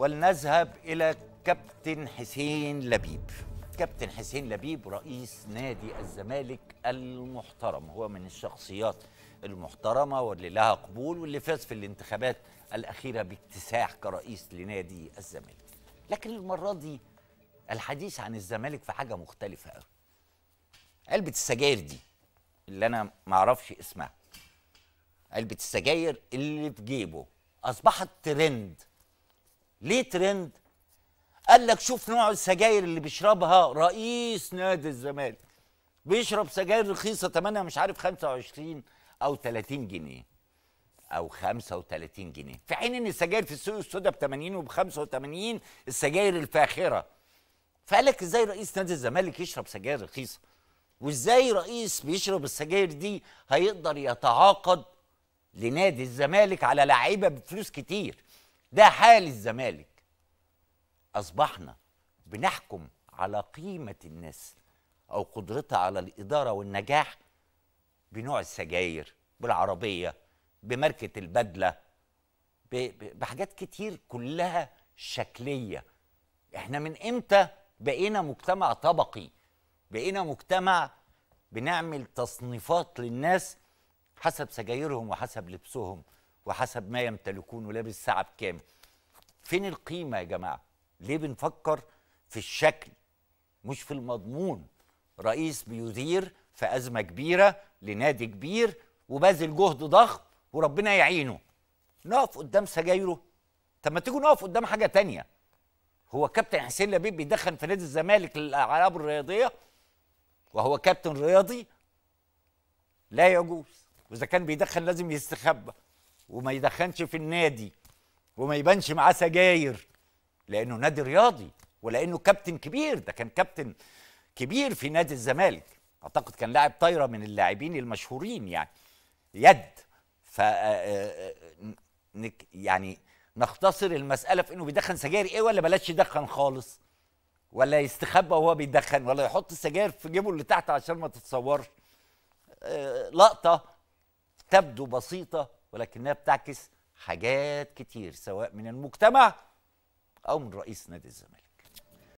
ولنذهب إلى كابتن حسين لبيب كابتن حسين لبيب رئيس نادي الزمالك المحترم هو من الشخصيات المحترمة واللي لها قبول واللي فاز في الانتخابات الأخيرة باكتساح كرئيس لنادي الزمالك لكن المرة دي الحديث عن الزمالك في حاجة مختلفة قوي علبة السجاير دي اللي أنا معرفش اسمها علبة السجاير اللي في جيبه أصبحت ترند ليه ترند قال لك شوف نوع السجاير اللي بيشربها رئيس نادي الزمالك بيشرب سجاير رخيصه ثمنها مش عارف 25 او 30 جنيه او 35 جنيه في حين ان السجاير في السوق السوداء ب 80 وب 85 السجاير الفاخره فقال لك ازاي رئيس نادي الزمالك يشرب سجاير رخيصه وازاي رئيس بيشرب السجاير دي هيقدر يتعاقد لنادي الزمالك على لعيبه بفلوس كتير ده حال الزمالك أصبحنا بنحكم على قيمة الناس أو قدرتها على الإدارة والنجاح بنوع السجاير بالعربية بماركة البدلة بحاجات كتير كلها شكلية احنا من امتى بقينا مجتمع طبقي بقينا مجتمع بنعمل تصنيفات للناس حسب سجايرهم وحسب لبسهم وحسب ما يمتلكون ولابس ساعه بكام فين القيمه يا جماعه ليه بنفكر في الشكل مش في المضمون رئيس بيدير في ازمه كبيره لنادي كبير وباذل جهد ضخم وربنا يعينه نقف قدام سجايره طب ما تيجوا نقف قدام حاجه تانية هو كابتن حسين لبيب بيدخن في نادي الزمالك للالعاب الرياضيه وهو كابتن رياضي لا يجوز واذا كان بيدخن لازم يستخبى وما يدخنش في النادي وما يبانش معاه سجاير لانه نادي رياضي ولانه كابتن كبير ده كان كابتن كبير في نادي الزمالك اعتقد كان لاعب طايره من اللاعبين المشهورين يعني يد ف آه، آه، آه، يعني نختصر المساله في انه بيدخن سجاير ايه ولا بلاش يدخن خالص ولا يستخبى وهو بيدخن ولا يحط السجاير في جيبه اللي تحت عشان ما تتصورش لقطه تبدو بسيطه ولكنها بتعكس حاجات كتير سواء من المجتمع أو من رئيس نادي الزمالك